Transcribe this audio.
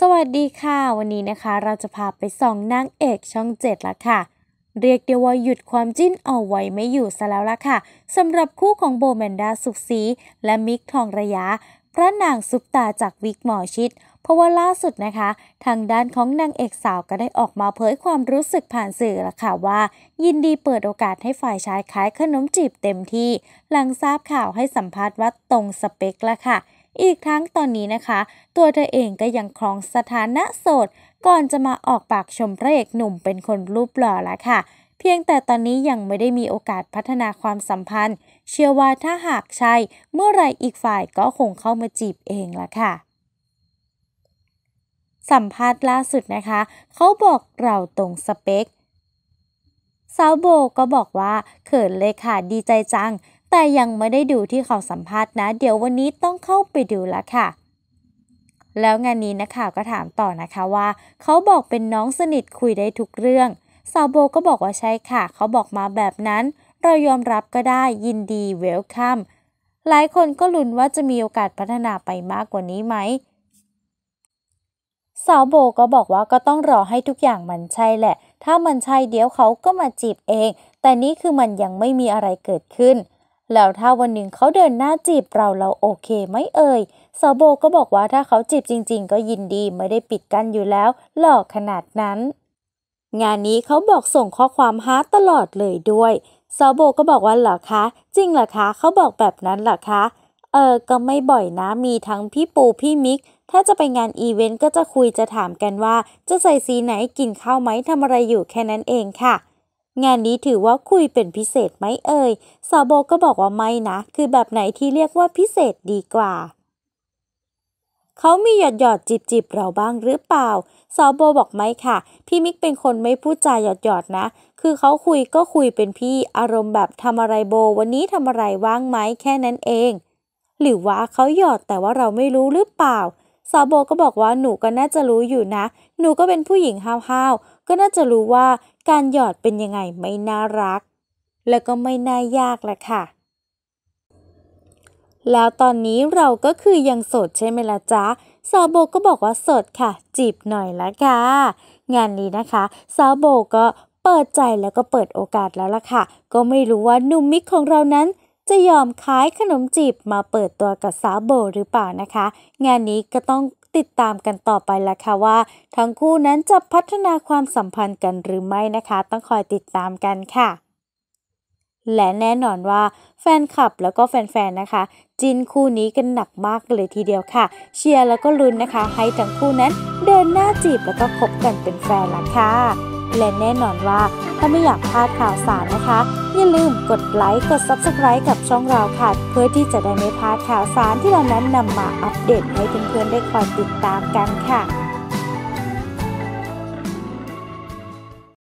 สวัสดีค่ะ วันนี้นะคะเราจะพาไปส่องนางเอกช่องเจ็ดละค่ะ เรียกเดียวว่าหยุดความจิ้นเอาไว้ไม่อยู่ซะแล้วละค่ะสำหรับคู่ของโบแมนดาสุขศรี และมิกทองระยะพระนางซุปตาจากวิกหมอชิดเพราะว่าล่าสุดนะคะ ทางด้านของนางเอกสาวก็ได้ออกมาเผยความรู้สึกผ่านสื่อละค่ะว่า ยินดีเปิดโอกาสให้ฝ่ายชายขายขนมจีบเต็มที่หลังทราบข่าวให้สัมภาษณ์ว่าตรงสเปคละค่ะอีกทั้งตอนนี้นะคะ ตัวเธอเองก็ยังครองสถานะโสดก่อนจะมาออกปากชมพระเอกหนุ่มเป็นคนรูปหล่อละค่ะ เพียงแต่ตอนนี้ยังไม่ได้มีโอกาสพัฒนาความสัมพันธ์ เชื่อว่าถ้าหากใช่เมื่อไรอีกฝ่ายก็คงเข้ามาจีบเองละค่ะ สัมภาษณ์ล่าสุดนะคะเขาบอกเราตรงสเปคสาวโบก็บอกว่าเขินเลยค่ะดีใจจังแต่ยังไม่ได้ดูที่เขาสัมภาษณ์นะ เดี๋ยววันนี้ต้องเข้าไปดูละค่ะ แล้วงานนี้นะคข่าวก็ถามต่อนะคะว่า เขาบอกเป็นน้องสนิทคุยได้ทุกเรื่องสาวโบก็บอกว่าใช่ค่ะ เขาบอกมาแบบนั้น เรายอมรับก็ได้ยินดีเวลคัม หลายคนก็ลุ้นว่าจะมีโอกาสพัฒนาไปมากกว่านี้ไหมสาวโบก็บอกว่าก็ต้องรอให้ทุกอย่างมันใช่แหละ ถ้ามันใช่เดี๋ยวเขาก็มาจีบเอง แต่นี่คือมันยังไม่มีอะไรเกิดขึ้นแล้วถ้าวันหนึ่งเขาเดินหน้าจีบเราเราโอเคไหมเอ่ยสาวโบก็บอกว่าถ้าเขาจีบจริง ๆ ก็ยินดีไม่ได้ปิดกั้นอยู่แล้ว หลอกขนาดนั้น งานนี้เขาบอกส่งข้อความฮาตลอดเลยด้วยสาวโบก็บอกว่าเหรอคะ จริงเหรอคะเขาบอกแบบนั้นเหรอคะเออก็ไม่บ่อยนะมีทั้งพี่ปูพี่มิก ถ้าจะไปงานอีเวนต์ก็จะคุยจะถามกันว่า จะใส่สีไหนกินข้าวไหมทำอะไรอยู่แค่นั้นเองค่ะงานนี้ถือว่าคุยเป็นพิเศษไหมเอ่ยสาวโบก็บอกว่าไม่นะ คือแบบไหนที่เรียกว่าพิเศษดีกว่า เขามีหยอดหยอดจิบจิบเราบ้างหรือเปล่าสาวโบบอกไม่ค่ะ พี่มิกเป็นคนไม่พูดจาหยอดหยอดนะ คือเขาคุยก็คุยเป็นพี่อารมณ์แบบทำอะไรโบวันนี้ทำอะไรว่างไหมแค่นั้นเอง หรือว่าเขาหยอดแต่ว่าเราไม่รู้หรือเปล่าสาวโบก็บอกว่าหนูก็น่าจะรู้อยู่นะ หนูก็เป็นผู้หญิงห้าวๆก็น่าจะรู้ว่าการหยอดเป็นยังไงไม่น่ารัก แล้วก็ไม่น่ายากละค่ะ แล้วตอนนี้เราก็คือยังโสดใช่ไหมล่ะจ๊ะสาวโบก็บอกว่าสดค่ะ จีบหน่อยละค่ะงานนี้นะคะสาวโบก็เปิดใจแล้วก็เปิดโอกาสแล้วล่ะค่ะ ก็ไม่รู้ว่าหนุ่มมิกของเรานั้นจะยอมขายขนมจีบมาเปิดตัวกับสาวโบหรือเปล่านะคะ งานนี้ก็ต้องติดตามกันต่อไปละค่ะว่า ทั้งคู่นั้นจะพัฒนาความสัมพันธ์กันหรือไม่นะคะ ต้องคอยติดตามกันค่ะ และแน่นอนว่าแฟนคลับแล้วก็แฟนๆนะคะ จินคู่นี้กันหนักมากเลยทีเดียวค่ะ เชียร์แล้วก็ลุ้นนะคะ ให้ทั้งคู่นั้นเดินหน้าจีบแล้วก็คบกันเป็นแฟนละค่ะและแน่นอนว่า ถ้าไม่อยากพลาดข่าวสารนะคะอย่าลืมกดไลค์กด Subscribe กับช่องเราค่ะเพื่อที่จะได้ไม่พลาดข่าวสารที่เรานั้นนำมาอัปเดตให้เพื่อนๆ ได้คอยติดตามกันค่ะ